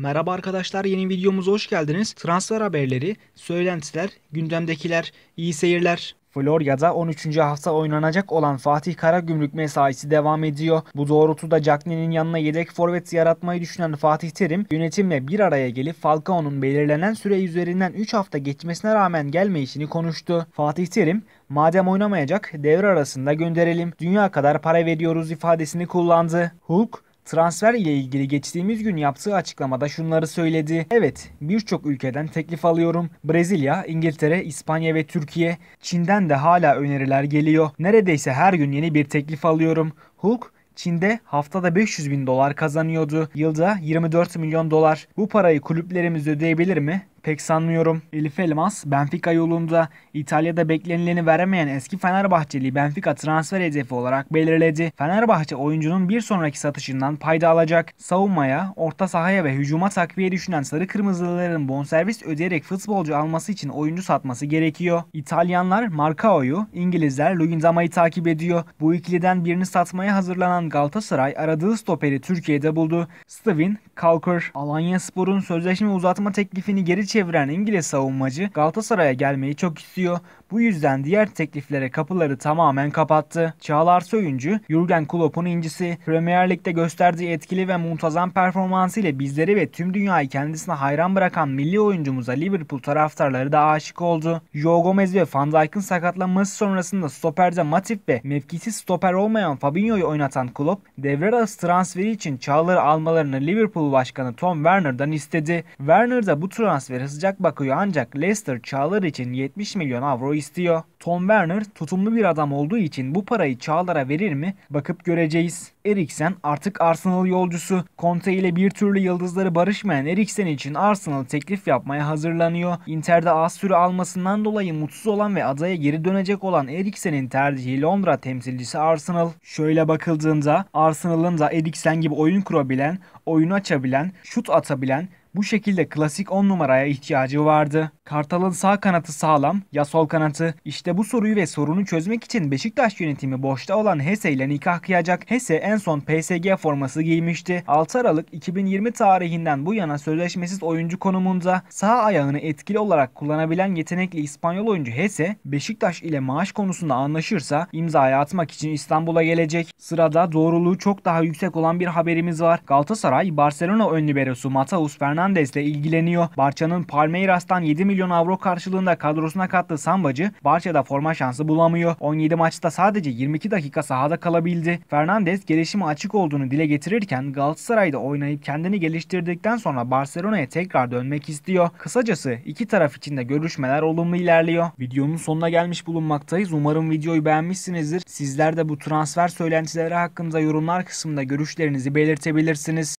Merhaba arkadaşlar yeni videomuza hoş geldiniz. Transfer haberleri, söylentiler, gündemdekiler, iyi seyirler. Florya'da 13. hafta oynanacak olan Fatih Karagümrük mesaisi devam ediyor. Bu doğrultuda Cagney'in yanına yedek forvet yaratmayı düşünen Fatih Terim yönetimle bir araya gelip Falcao'nun belirlenen süre üzerinden 3 hafta geçmesine rağmen gelmeyişini konuştu. Fatih Terim madem oynamayacak devre arasında gönderelim dünya kadar para veriyoruz ifadesini kullandı. Hulk Transfer ile ilgili geçtiğimiz gün yaptığı açıklamada şunları söyledi. Evet birçok ülkeden teklif alıyorum. Brezilya, İngiltere, İspanya ve Türkiye. Çin'den de hala öneriler geliyor. Neredeyse her gün yeni bir teklif alıyorum. Hulk Çin'de haftada 500 bin dolar kazanıyordu. Yılda 24 milyon dolar. Bu parayı kulüplerimiz ödeyebilir mi? pek sanmıyorum. Elif Elmas, Benfica yolunda İtalya'da beklenileni veremeyen eski Fenerbahçeli Benfica transfer hedefi olarak belirledi. Fenerbahçe oyuncunun bir sonraki satışından payda alacak. Savunmaya, orta sahaya ve hücuma takviye düşünen Sarı Kırmızılıların bonservis ödeyerek futbolcu alması için oyuncu satması gerekiyor. İtalyanlar Marcao'yu, İngilizler Luindama'yı takip ediyor. Bu ikiliden birini satmaya hazırlanan Galatasaray aradığı stoperi Türkiye'de buldu. Steven Kalker, Alanya Spor'un sözleşme uzatma teklifini geri çevirdi çeviren İngiliz savunmacı Galatasaray'a gelmeyi çok istiyor. Bu yüzden diğer tekliflere kapıları tamamen kapattı. Çağlar Söyüncü, Jurgen Klopp'un incisi, Premier Lig'de gösterdiği etkili ve muntazam performansıyla bizleri ve tüm dünyayı kendisine hayran bırakan milli oyuncumuza Liverpool taraftarları da aşık oldu. Joe Gomez ve Van Dijk'ın sakatlanması sonrasında stoperde Matip ve mevkisiz stoper olmayan Fabinho'yu oynatan Klopp, devre arası transferi için Çağlar'ı almalarını Liverpool başkanı Tom Werner'dan istedi. Werner de bu transferi rakipleri sıcak bakıyor ancak Leicester Çağlar için 70 milyon avro istiyor. Tom Werner tutumlu bir adam olduğu için bu parayı Çağlar'a verir mi bakıp göreceğiz. Eriksen artık Arsenal yolcusu. Conte ile bir türlü yıldızları barışmayan Eriksen için Arsenal teklif yapmaya hazırlanıyor. Inter'de az süre almasından dolayı mutsuz olan ve adaya geri dönecek olan Eriksen'in tercihi Londra temsilcisi Arsenal. Şöyle bakıldığında Arsenal'ın da Eriksen gibi oyun kurabilen, oyun açabilen, şut atabilen, bu şekilde klasik 10 numaraya ihtiyacı vardı. Kartal'ın sağ kanatı sağlam ya sol kanatı? İşte bu soruyu ve sorunu çözmek için Beşiktaş yönetimi boşta olan Hese ile nikah kıyacak. Hese en son PSG forması giymişti. 6 Aralık 2020 tarihinden bu yana sözleşmesiz oyuncu konumunda sağ ayağını etkili olarak kullanabilen yetenekli İspanyol oyuncu Hese, Beşiktaş ile maaş konusunda anlaşırsa imzaya atmak için İstanbul'a gelecek. Sırada doğruluğu çok daha yüksek olan bir haberimiz var. Galatasaray, Barcelona ön liberosu Mataus Fernandes Fernandez ile ilgileniyor. Barça'nın Palmeiras'tan 7 milyon avro karşılığında kadrosuna kattığı Sambacı Barça'da forma şansı bulamıyor. 17 maçta sadece 22 dakika sahada kalabildi. Fernandez gelişimi açık olduğunu dile getirirken Galatasaray'da oynayıp kendini geliştirdikten sonra Barcelona'ya tekrar dönmek istiyor. Kısacası iki taraf için de görüşmeler olumlu ilerliyor. Videonun sonuna gelmiş bulunmaktayız. Umarım videoyu beğenmişsinizdir. Sizler de bu transfer söylentileri hakkında yorumlar kısmında görüşlerinizi belirtebilirsiniz.